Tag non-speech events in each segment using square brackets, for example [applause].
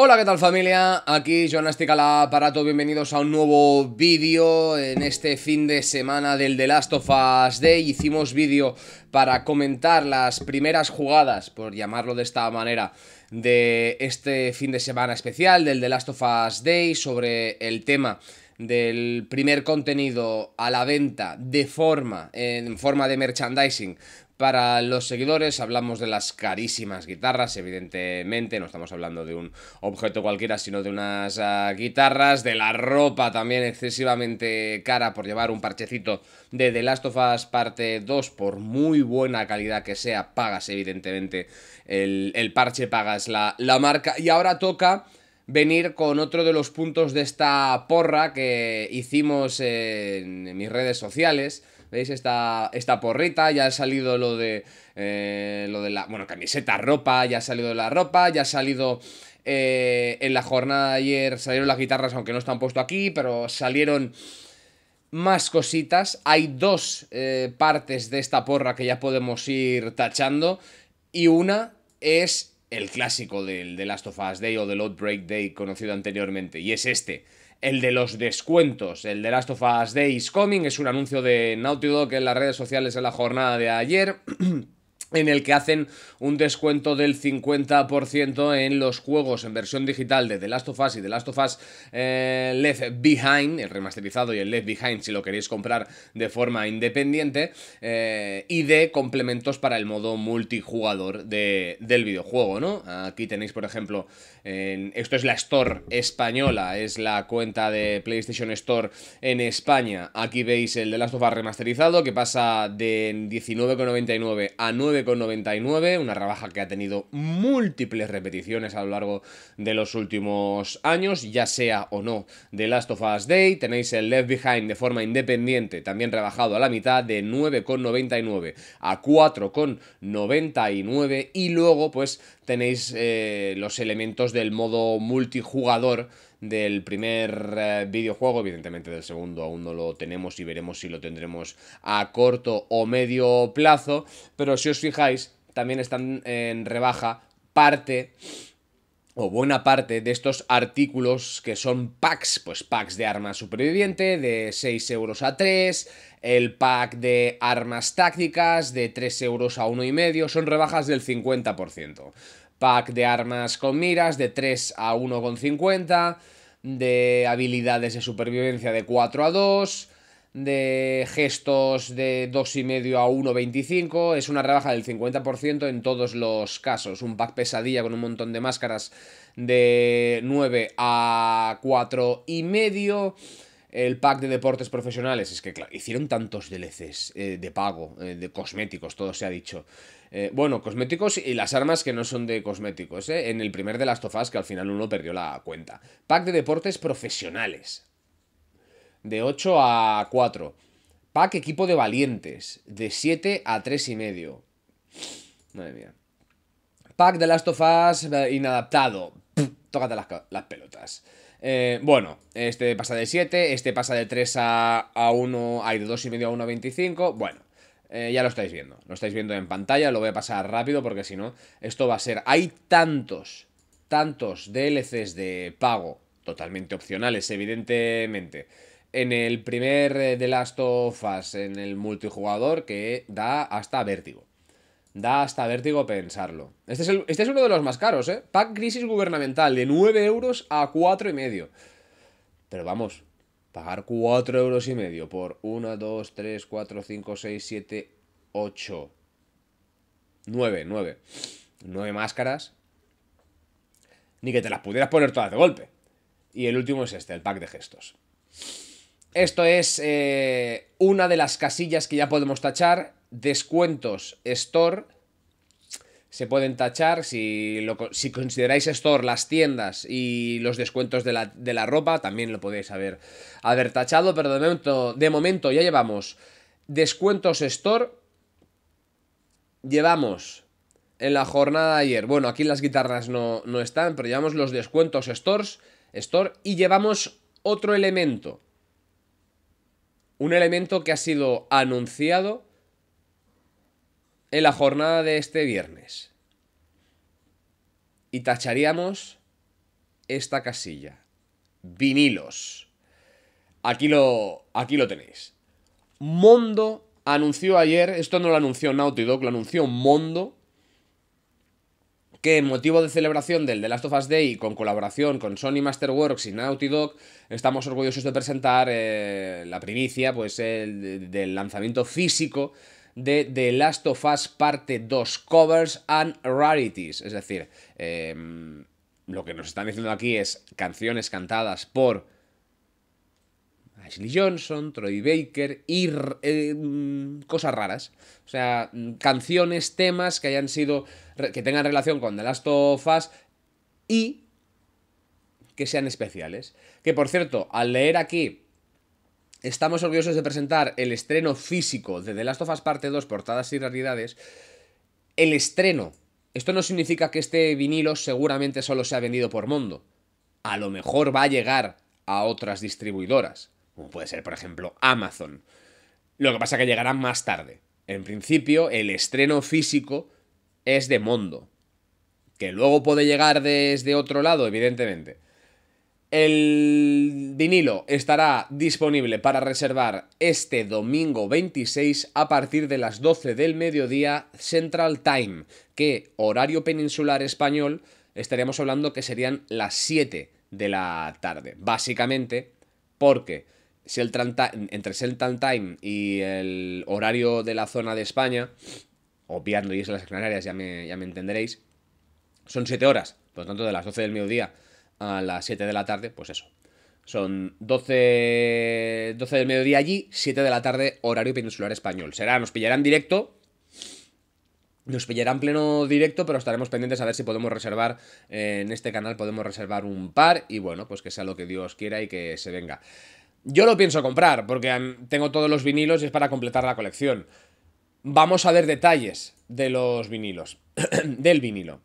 Hola, ¿qué tal familia? Aquí Jonástica la aparato, bienvenidos a un nuevo vídeo en este fin de semana del The Last of Us Day. Hicimos vídeo para comentar las primeras jugadas, por llamarlo de esta manera, de este fin de semana especial del The Last of Us Day sobre el tema del primer contenido a la venta de forma, en forma de merchandising para los seguidores hablamos de las carísimas guitarras, evidentemente, no estamos hablando de un objeto cualquiera, sino de unas ah, guitarras, de la ropa también excesivamente cara por llevar un parchecito de The Last of Us parte 2, por muy buena calidad que sea, pagas evidentemente el, parche, pagas la marca y ahora toca venir con otro de los puntos de esta porra que hicimos en mis redes sociales ¿Veis esta, esta porrita? Ya ha salido lo de, eh, lo de la... Bueno, camiseta, ropa, ya ha salido la ropa, ya ha salido... Eh, en la jornada de ayer salieron las guitarras, aunque no están puesto aquí, pero salieron más cositas. Hay dos eh, partes de esta porra que ya podemos ir tachando. Y una es el clásico del Last of Us Day o del Outbreak Day conocido anteriormente. Y es este el de los descuentos. El de Last of Us Days Coming es un anuncio de Naughty Dog en las redes sociales en la jornada de ayer. [clears throat] en el que hacen un descuento del 50% en los juegos en versión digital de The Last of Us y The Last of Us eh, Left Behind, el remasterizado y el Left Behind si lo queréis comprar de forma independiente, eh, y de complementos para el modo multijugador del videojuego, ¿no? Aquí tenéis, por ejemplo, esto es la Store española, es la cuenta de PlayStation Store en España. Aquí veis el The Last of Us remasterizado que pasa de 19,99 a 9 9,99, una rebaja que ha tenido múltiples repeticiones a lo largo de los últimos años, ya sea o no de Last of Us Day. Tenéis el Left Behind de forma independiente, también rebajado a la mitad de 9,99 a 4,99 y luego pues tenéis eh, los elementos del modo multijugador del primer eh, videojuego. Evidentemente del segundo aún no lo tenemos y veremos si lo tendremos a corto o medio plazo. Pero si os fijáis, también están en rebaja parte o buena parte de estos artículos que son packs, pues packs de armas superviviente de 6 euros a 3, el pack de armas tácticas de 3 euros a 1,5, son rebajas del 50% pack de armas con miras de 3 a 1,50, de habilidades de supervivencia de 4 a 2, de gestos de 2,5 a 1,25. Es una rebaja del 50% en todos los casos. Un pack pesadilla con un montón de máscaras de 9 a 4,5 el pack de deportes profesionales. Es que, claro, hicieron tantos DLCs eh, de pago, eh, de cosméticos, todo se ha dicho. Eh, bueno, cosméticos y las armas que no son de cosméticos, En el primer de las tofas que al final uno perdió la cuenta. Pack de deportes profesionales. De 8 a 4. Pack equipo de valientes. De 7 a 3 y medio. Madre mía. Pack de Last of Us inadaptado. tócate las, las pelotas. Eh, bueno, este pasa de 7, este pasa de 3 a, a 1, hay de 2,5 a 1,25. Bueno, eh, ya lo estáis viendo, lo estáis viendo en pantalla, lo voy a pasar rápido porque si no, esto va a ser... Hay tantos, tantos DLCs de pago, totalmente opcionales, evidentemente. En el primer de eh, Last of Us, en el multijugador, que da hasta vértigo. Da hasta vértigo pensarlo. Este, este es, uno de los más caros, ¿eh? Pack Crisis Gubernamental, de 9 euros a 4,5. Pero vamos, pagar 4 euros por 1, 2, 3, 4, 5, 6, 7, 8, 9, 9. 9 máscaras. Ni que te las pudieras poner todas de golpe. Y el último es este, el pack de gestos. Esto es eh, una de las casillas que ya podemos tachar descuentos store se pueden tachar si, si consideráis store las tiendas y los descuentos de la, ropa, también lo podéis haber, haber tachado, pero de momento, ya llevamos descuentos store, llevamos en la jornada de ayer, bueno, aquí las guitarras no, están, pero llevamos los descuentos stores, store y llevamos otro elemento, un elemento que ha sido anunciado en la jornada de este viernes. Y tacharíamos esta casilla. Vinilos. Aquí lo, aquí lo tenéis. Mondo anunció ayer, esto no lo anunció Naughty Dog, lo anunció Mondo, que en motivo de celebración del The Last of Us Day con colaboración con Sony Masterworks y Naughty Dog, estamos orgullosos de presentar eh, la primicia pues, el, del lanzamiento físico de The Last of Us Parte 2, Covers and Rarities. Es decir, em, lo que nos están diciendo aquí es canciones cantadas por Ashley Johnson, Troy Baker y em, cosas raras. O sea, canciones, temas que hayan sido, que tengan relación con The Last of Us y que sean especiales. Que por cierto, al leer aquí Estamos orgullosos de presentar el estreno físico de The Last of Us Parte 2, portadas y realidades. El estreno. Esto no significa que este vinilo seguramente solo se ha vendido por Mondo. A lo mejor va a llegar a otras distribuidoras, como puede ser, por ejemplo, Amazon. Lo que pasa es que llegará más tarde. En principio, el estreno físico es de Mondo. Que luego puede llegar desde otro lado, evidentemente. El vinilo estará disponible para reservar este domingo 26 a partir de las 12 del mediodía Central Time, que horario peninsular español estaríamos hablando que serían las 7 de la tarde. Básicamente porque entre Central Time y el horario de la zona de España, obviando y es las Canarias, ya ya me entenderéis, son 7 horas. Por lo tanto, de las 12 del mediodía a las 7 de la tarde, pues eso. Son 12, 12 del mediodía allí, 7 de la tarde, horario peninsular español. Será, nos pillarán directo, nos pillarán pleno directo, pero estaremos pendientes a ver si podemos reservar, eh, en este canal podemos reservar un par y bueno, pues que sea lo que Dios quiera y que se venga. Yo lo pienso comprar, porque tengo todos los vinilos y es para completar la colección. Vamos a ver detalles de los vinilos, [clears throat] del vinilo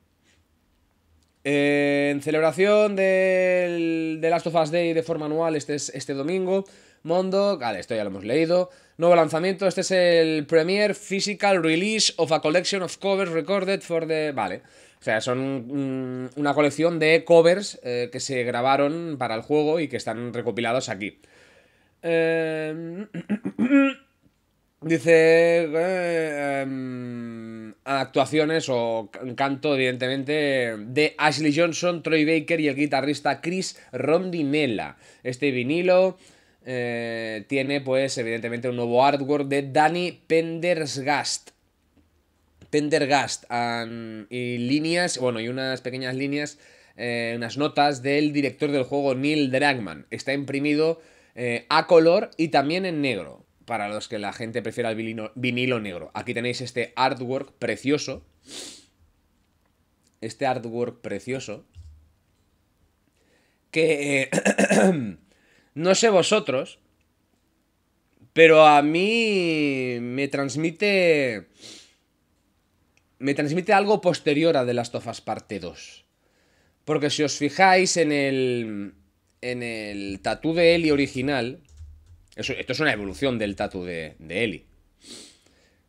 en celebración del, de Last of Us Day de forma anual, este es este domingo. Mondo, vale, esto ya lo hemos leído. Nuevo lanzamiento, este es el Premier Physical Release of a Collection of Covers Recorded for the... Vale, o sea, son mm, una colección de covers eh, que se grabaron para el juego y que están recopilados aquí. Em, [clears throat] eh... Dice... Em, actuaciones o canto, evidentemente, de Ashley Johnson, Troy Baker y el guitarrista Chris Rondinella. Este vinilo eh, tiene, pues, evidentemente, un nuevo artwork de Danny Pendergast Pendergast y líneas, bueno, y unas pequeñas líneas, eh, unas notas del director del juego Neil Dragman. Está imprimido eh, a color y también en negro para los que la gente prefiera el vinilo, negro. Aquí tenéis este artwork precioso. Este artwork precioso. Que... Eh, [clears throat] no sé vosotros, pero a mí me transmite... Me transmite algo posterior a The Last of Parte 2. Porque si os fijáis en el... En el tatú de Eli original, esto es una evolución del tatu de, de Eli.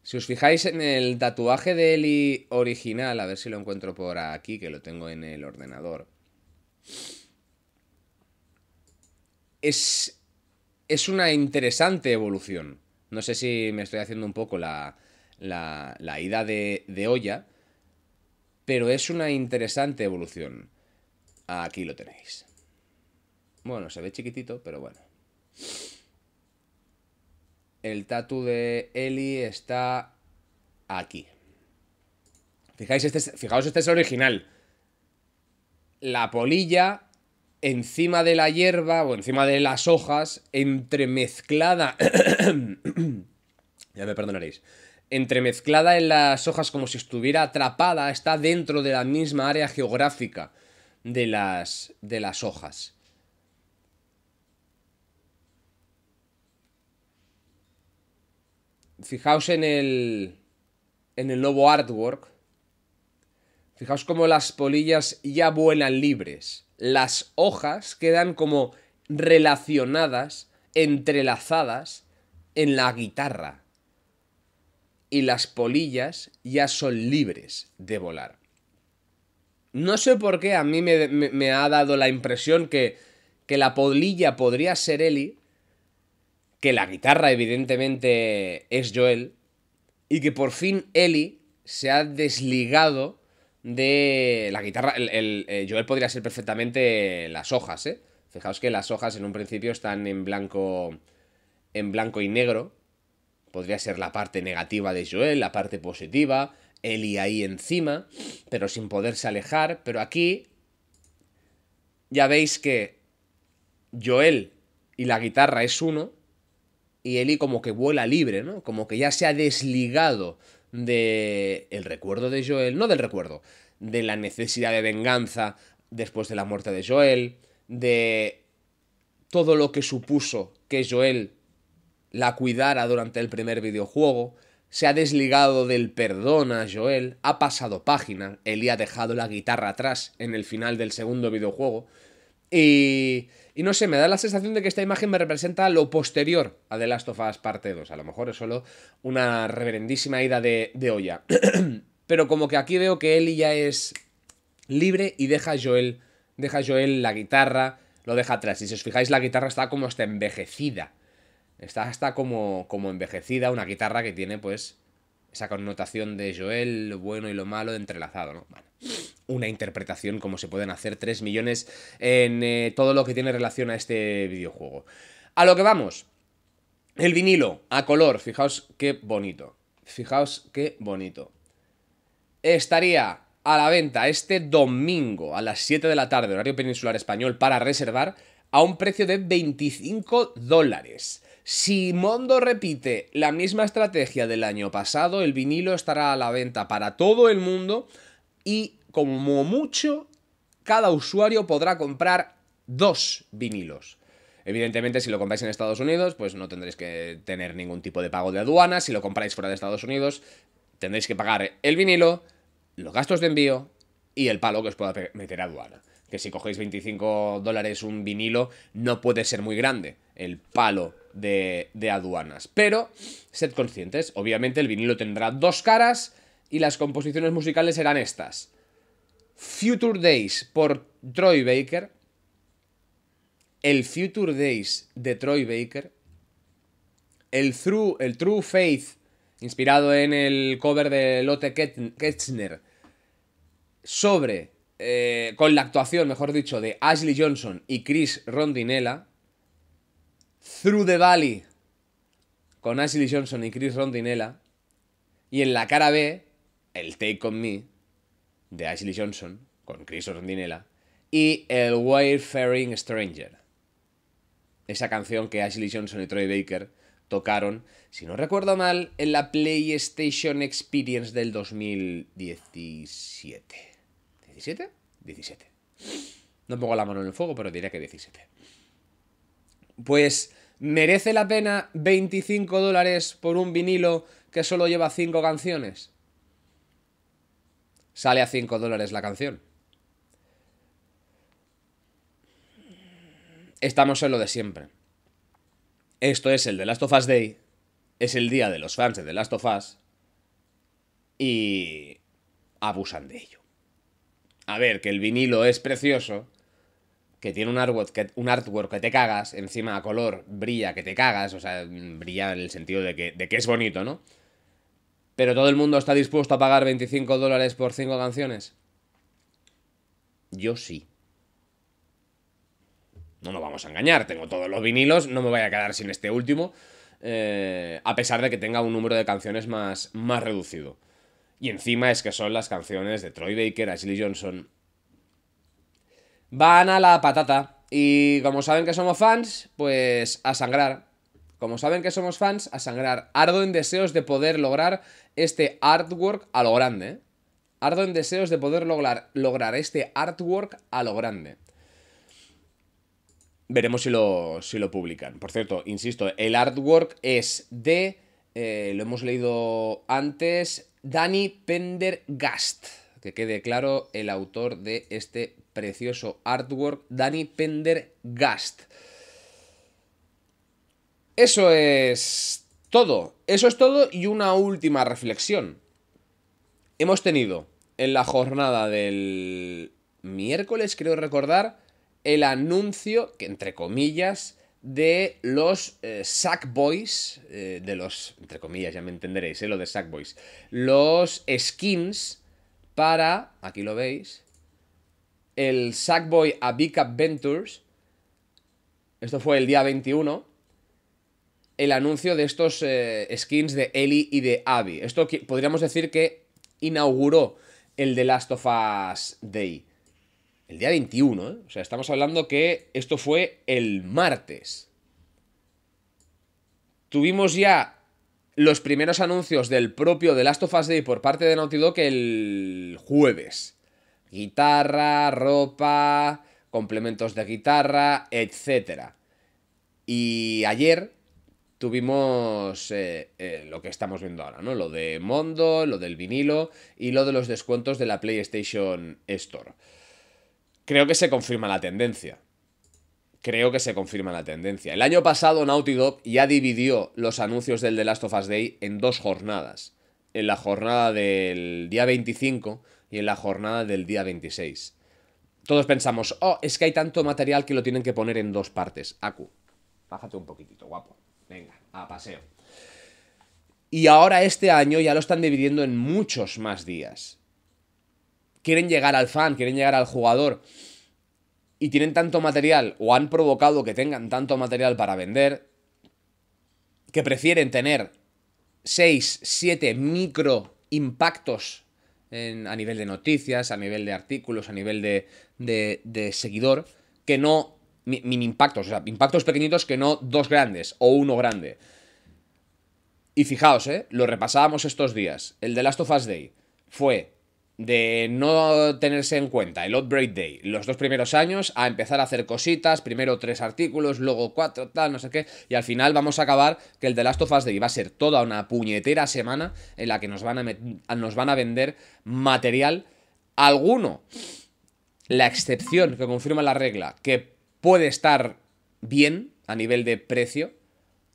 Si os fijáis en el tatuaje de Eli original, a ver si lo encuentro por aquí, que lo tengo en el ordenador. Es, es una interesante evolución. No sé si me estoy haciendo un poco la, la, ida de, de, olla, pero es una interesante evolución. Aquí lo tenéis. Bueno, se ve chiquitito, pero bueno el tatu de Eli está aquí. Este fijaos, este es el original. La polilla encima de la hierba o encima de las hojas, entremezclada... [coughs] ya me perdonaréis. Entremezclada en las hojas como si estuviera atrapada, está dentro de la misma área geográfica de las, de las hojas. Fijaos en el, en el nuevo artwork. Fijaos cómo las polillas ya vuelan libres. Las hojas quedan como relacionadas, entrelazadas en la guitarra. Y las polillas ya son libres de volar. No sé por qué a mí me, ha dado la impresión que, que la polilla podría ser Eli, que la guitarra evidentemente es Joel, y que por fin Eli se ha desligado de la guitarra. El, eh, Joel podría ser perfectamente las hojas, ¿eh? Fijaos que las hojas en un principio están en blanco, en blanco y negro. Podría ser la parte negativa de Joel, la parte positiva, Eli ahí encima, pero sin poderse alejar. Pero aquí ya veis que Joel y la guitarra es uno, y Eli como que vuela libre, ¿no? Como que ya se ha desligado de el recuerdo de Joel, no del recuerdo, de la necesidad de venganza después de la muerte de Joel, de todo lo que supuso que Joel la cuidara durante el primer videojuego, se ha desligado del perdón a Joel, ha pasado página, Eli ha dejado la guitarra atrás en el final del segundo videojuego, y, no sé, me da la sensación de que esta imagen me representa lo posterior a The Last of Us Parte 2. A lo mejor es solo una reverendísima ida de, olla. [clears throat] Pero como que aquí veo que Ellie ya es libre y deja a Joel, deja la guitarra, lo deja atrás. Y si os fijáis, la guitarra está como hasta envejecida. Está hasta como, como envejecida, una guitarra que tiene pues esa connotación de Joel, lo bueno y lo malo entrelazado, ¿no? una interpretación como se pueden hacer 3 millones en eh, todo lo que tiene relación a este videojuego. A lo que vamos. El vinilo a color, fijaos qué bonito. Fijaos qué bonito. Estaría a la venta este domingo a las 7 de la tarde, horario peninsular español, para reservar a un precio de 25 dólares. Si Mondo repite la misma estrategia del año pasado, el vinilo estará a la venta para todo el mundo y como mucho, cada usuario podrá comprar dos vinilos. Evidentemente, si lo compráis en Estados Unidos, pues no tendréis que tener ningún tipo de pago de aduana. Si lo compráis fuera de Estados Unidos, tendréis que pagar el vinilo, los gastos de envío y el palo que os pueda meter aduana que si cogéis 25 dólares un vinilo, no puede ser muy grande el palo de, aduanas. Pero, sed conscientes, obviamente el vinilo tendrá dos caras y las composiciones musicales serán estas. Future Days por Troy Baker. El Future Days de Troy Baker. El True, el True Faith, inspirado en el cover de Lotte Ketchner sobre eh, con la actuación, mejor dicho, de Ashley Johnson y Chris Rondinella. Through the Valley, con Ashley Johnson y Chris Rondinella. Y en la cara B, el Take On Me, de Ashley Johnson, con Chris Rondinella. Y el Wayfaring Stranger. Esa canción que Ashley Johnson y Troy Baker tocaron, si no recuerdo mal, en la PlayStation Experience del 2017. ¿17? 17. No pongo la mano en el fuego, pero diré que 17. Pues merece la pena 25 dólares por un vinilo que solo lleva 5 canciones. Sale a 5 dólares la canción. Estamos en lo de siempre. Esto es el The Last of Us Day. Es el día de los fans de The Last of Us. Y abusan de ello a ver, que el vinilo es precioso, que tiene un artwork que, un artwork que te cagas, encima a color brilla que te cagas, o sea, brilla en el sentido de que, es bonito, ¿no? Pero todo el mundo está dispuesto a pagar 25 dólares por 5 canciones. Yo sí. No nos vamos a engañar, tengo todos los vinilos, no me voy a quedar sin este último, eh, a pesar de que tenga un número de canciones más, más reducido. Y encima es que son las canciones de Troy Baker, Ashley Johnson. Van a la patata. Y como saben que somos fans, pues a sangrar. Como saben que somos fans, a sangrar. Ardo en deseos de poder lograr este artwork a lo grande. Ardo en deseos de poder lograr, lograr este artwork a lo grande. Veremos si lo, si lo publican. Por cierto, insisto, el artwork es de... Eh, lo hemos leído antes. Dani Pendergast, que quede claro el autor de este precioso artwork, Dani Pendergast. Eso es todo, eso es todo y una última reflexión. Hemos tenido en la jornada del miércoles, creo recordar, el anuncio, que entre comillas, de los eh, Sackboys, eh, de los, entre comillas, ya me entenderéis, eh, lo de Sackboys, los skins para, aquí lo veis, el Sackboy a Big Adventures, esto fue el día 21, el anuncio de estos skins de Ellie y de Abby. Esto podríamos decir que inauguró el The Last of Us Day. El día 21, ¿eh? O sea, estamos hablando que esto fue el martes. Tuvimos ya los primeros anuncios del propio The Last of Us Day por parte de Naughty Dog el jueves. Guitarra, ropa, complementos de guitarra, etc. Y ayer tuvimos eh, eh, lo que estamos viendo ahora, ¿no? Lo de Mondo, lo del vinilo y lo de los descuentos de la PlayStation Store creo que se confirma la tendencia. Creo que se confirma la tendencia. El año pasado Naughty Dog ya dividió los anuncios del The Last of Us Day en dos jornadas. En la jornada del día 25 y en la jornada del día 26. Todos pensamos, oh, es que hay tanto material que lo tienen que poner en dos partes. Aku, bájate un poquitito, guapo. Venga, a paseo. Y ahora este año ya lo están dividiendo en muchos más días quieren llegar al fan, quieren llegar al jugador y tienen tanto material o han provocado que tengan tanto material para vender que prefieren tener 6, 7 micro impactos a nivel de noticias, a nivel de artículos, a nivel de, seguidor, que no mini impactos, o sea, impactos pequeñitos que no dos grandes o uno grande. Y fijaos, ¿eh? lo repasábamos estos días. El de Last of Us Day fue de no tenerse en cuenta el Outbreak Day los dos primeros años a empezar a hacer cositas, primero tres artículos, luego cuatro, tal, no sé qué, y al final vamos a acabar que el The Last of Us Day va a ser toda una puñetera semana en la que nos van a, nos van a vender material alguno. La excepción que confirma la regla, que puede estar bien a nivel de precio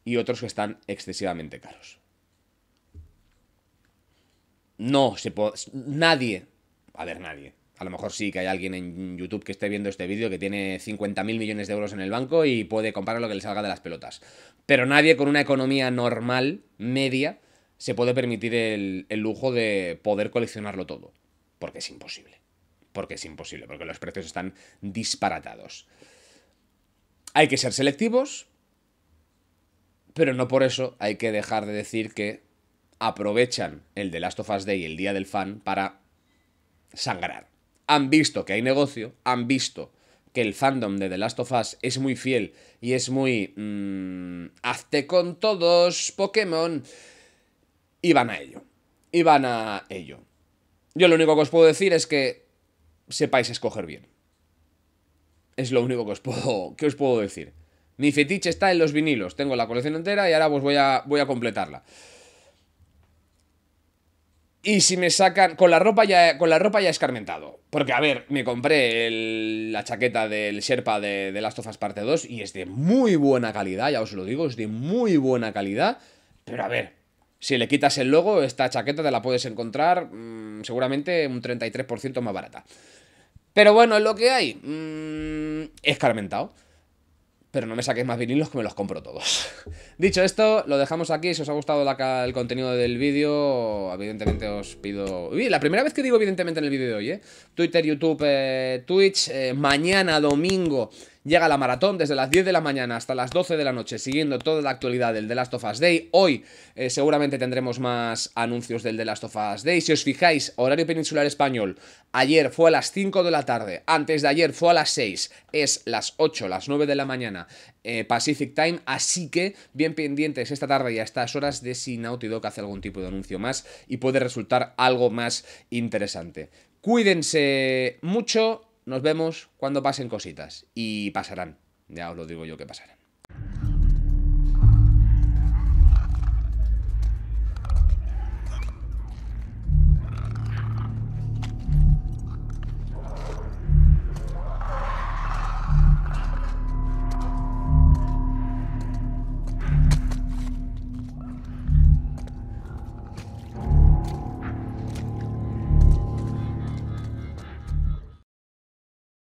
y otros que están excesivamente caros no se puede. Nadie. A ver, nadie. A lo mejor sí que hay alguien en YouTube que esté viendo este vídeo que tiene 50.000 millones de euros en el banco y puede comprar lo que le salga de las pelotas. Pero nadie con una economía normal, media, se puede permitir el, el lujo de poder coleccionarlo todo. Porque es imposible. Porque es imposible, porque los precios están disparatados. Hay que ser selectivos, pero no por eso hay que dejar de decir que aprovechan el de Last of Us Day, el día del fan, para sangrar. Han visto que hay negocio, han visto que el fandom de The Last of Us es muy fiel y es muy... Mm, hazte con todos, Pokémon. Y van a ello. Y van a ello. Yo lo único que os puedo decir es que sepáis escoger bien. Es lo único que os puedo, que os puedo decir. Mi fetiche está en los vinilos. Tengo la colección entera y ahora pues voy a, voy a completarla. Y si me sacan. Con la ropa ya. Con la ropa ya escarmentado. Porque, a ver, me compré la chaqueta del Sherpa de, las Last of Us Parte 2 y es de muy buena calidad, ya os lo digo, es de muy buena calidad. Pero a ver, si le quitas el logo, esta chaqueta te la puedes encontrar mm, seguramente un 33% más barata. Pero bueno, es lo que hay. Mmm, escarmentado. Pero no me saquéis más vinilos que me los compro todos. [laughs] Dicho esto, lo dejamos aquí. Si os ha gustado el contenido del vídeo, evidentemente os pido... la primera vez que digo evidentemente en el vídeo de hoy, ¿eh? Twitter, YouTube, eh, Twitch. Eh, mañana, domingo, llega la maratón desde las 10 de la mañana hasta las 12 de la noche, siguiendo toda la actualidad del The Last of Us Day. Hoy eh, seguramente tendremos más anuncios del The Last of Us Day. Si os fijáis, horario peninsular español, ayer fue a las 5 de la tarde, antes de ayer fue a las 6, es las 8, las 9 de la mañana eh, Pacific Time, así que bien pendientes esta tarde y a estas horas de si Naughty Dog hace algún tipo de anuncio más y puede resultar algo más interesante. Cuídense mucho nos vemos cuando pasen cositas. Y pasarán. Ya os lo digo yo que pasarán.